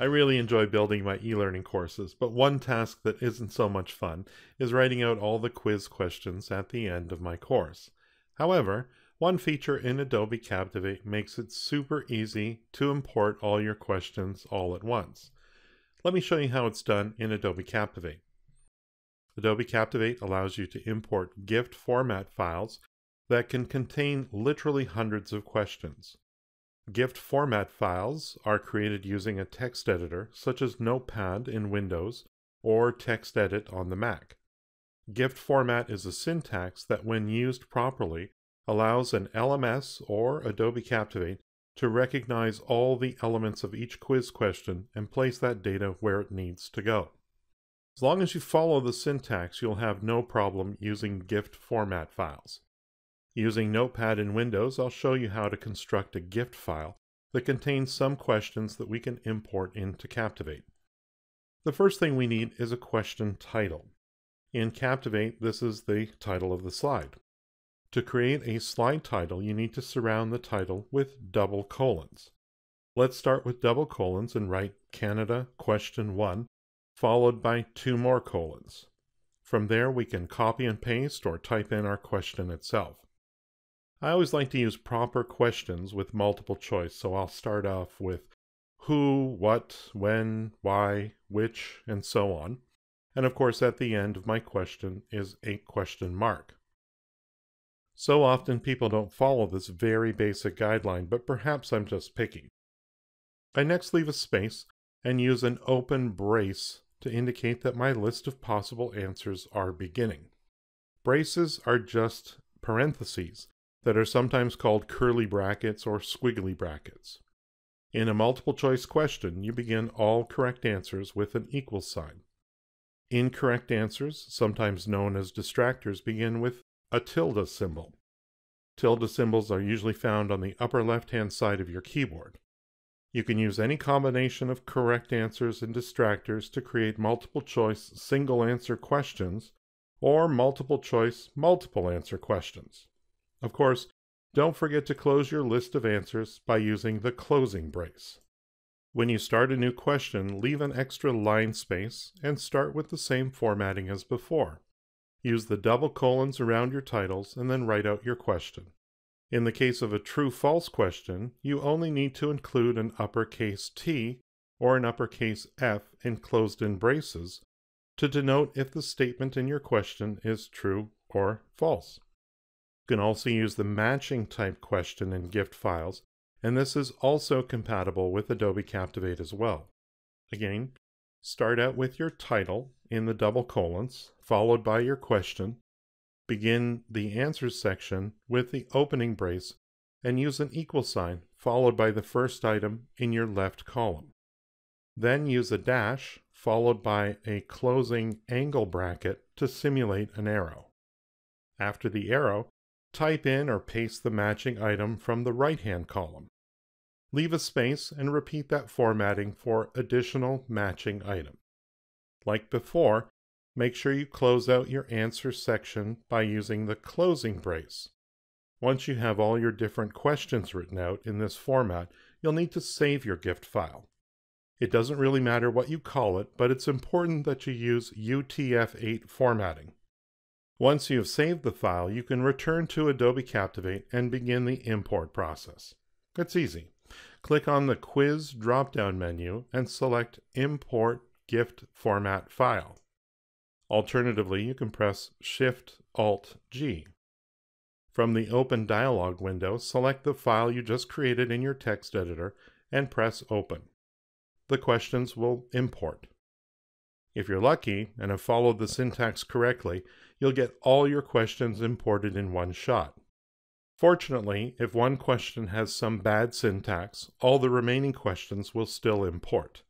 I really enjoy building my e-learning courses, but one task that isn't so much fun is writing out all the quiz questions at the end of my course. However, one feature in Adobe Captivate makes it super easy to import all your questions all at once. Let me show you how it's done in Adobe Captivate. Adobe Captivate allows you to import GIFT format files that can contain literally hundreds of questions. Gift format files are created using a text editor such as Notepad in Windows or TextEdit on the Mac. Gift format is a syntax that, when used properly, allows an LMS or Adobe Captivate to recognize all the elements of each quiz question and place that data where it needs to go. As long as you follow the syntax, you'll have no problem using GIFT format files. Using Notepad in Windows, I'll show you how to construct a gift file that contains some questions that we can import into Captivate. The first thing we need is a question title. In Captivate, this is the title of the slide. To create a slide title, you need to surround the title with double colons. Let's start with double colons and write Canada question 1, followed by two more colons. From there, we can copy and paste or type in our question itself. I always like to use proper questions with multiple choice, so I'll start off with who, what, when, why, which, and so on. And of course, at the end of my question is a question mark. So often people don't follow this very basic guideline, but perhaps I'm just picky. I next leave a space and use an open brace to indicate that my list of possible answers are beginning. Braces are just parentheses that are sometimes called curly brackets or squiggly brackets. In a multiple choice question, you begin all correct answers with an equal sign. Incorrect answers, sometimes known as distractors, begin with a tilde symbol. Tilde symbols are usually found on the upper left-hand side of your keyboard. You can use any combination of correct answers and distractors to create multiple choice single answer questions or multiple choice multiple answer questions. Of course, don't forget to close your list of answers by using the closing brace. When you start a new question, leave an extra line space and start with the same formatting as before. Use the double colons around your titles and then write out your question. In the case of a true-false question, you only need to include an uppercase T or an uppercase F enclosed in braces to denote if the statement in your question is true or false. You can also use the matching type question in GIF files, and this is also compatible with Adobe Captivate as well. Again, start out with your title in the double colons, followed by your question. Begin the answers section with the opening brace and use an equal sign followed by the first item in your left column. Then use a dash followed by a closing angle bracket to simulate an arrow. After the arrow, Type in or paste the matching item from the right-hand column. Leave a space and repeat that formatting for additional matching item. Like before, make sure you close out your answer section by using the closing brace. Once you have all your different questions written out in this format, you'll need to save your gift file. It doesn't really matter what you call it, but it's important that you use UTF-8 formatting. Once you have saved the file, you can return to Adobe Captivate and begin the import process. It's easy. Click on the Quiz drop-down menu and select Import GIFT Format File. Alternatively, you can press Shift-Alt-G. From the Open dialog window, select the file you just created in your text editor and press Open. The questions will import. If you're lucky and have followed the syntax correctly, you'll get all your questions imported in one shot. Fortunately, if one question has some bad syntax, all the remaining questions will still import.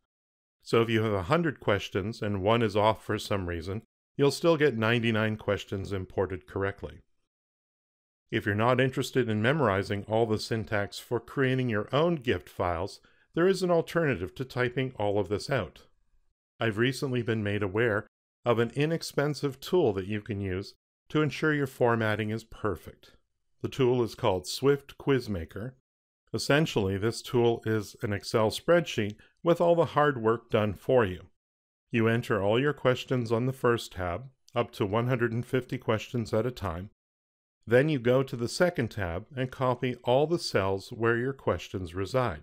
So if you have 100 questions and one is off for some reason, you'll still get 99 questions imported correctly. If you're not interested in memorizing all the syntax for creating your own gift files, there is an alternative to typing all of this out. I've recently been made aware of an inexpensive tool that you can use to ensure your formatting is perfect. The tool is called Swift Quizmaker. Essentially, this tool is an Excel spreadsheet with all the hard work done for you. You enter all your questions on the first tab, up to 150 questions at a time. Then you go to the second tab and copy all the cells where your questions reside.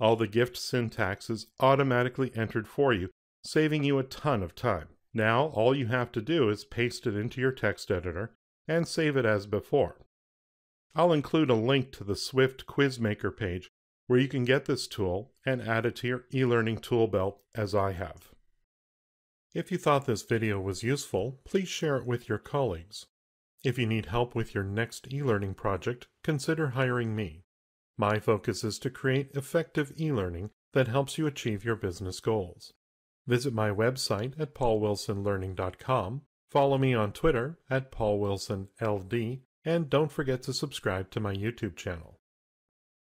All the gift syntax is automatically entered for you saving you a ton of time. Now, all you have to do is paste it into your text editor and save it as before. I'll include a link to the Swift Quizmaker page where you can get this tool and add it to your e-learning tool belt as I have. If you thought this video was useful, please share it with your colleagues. If you need help with your next e-learning project, consider hiring me. My focus is to create effective e-learning that helps you achieve your business goals. Visit my website at paulwilsonlearning.com, follow me on Twitter at paulwilsonld, and don't forget to subscribe to my YouTube channel.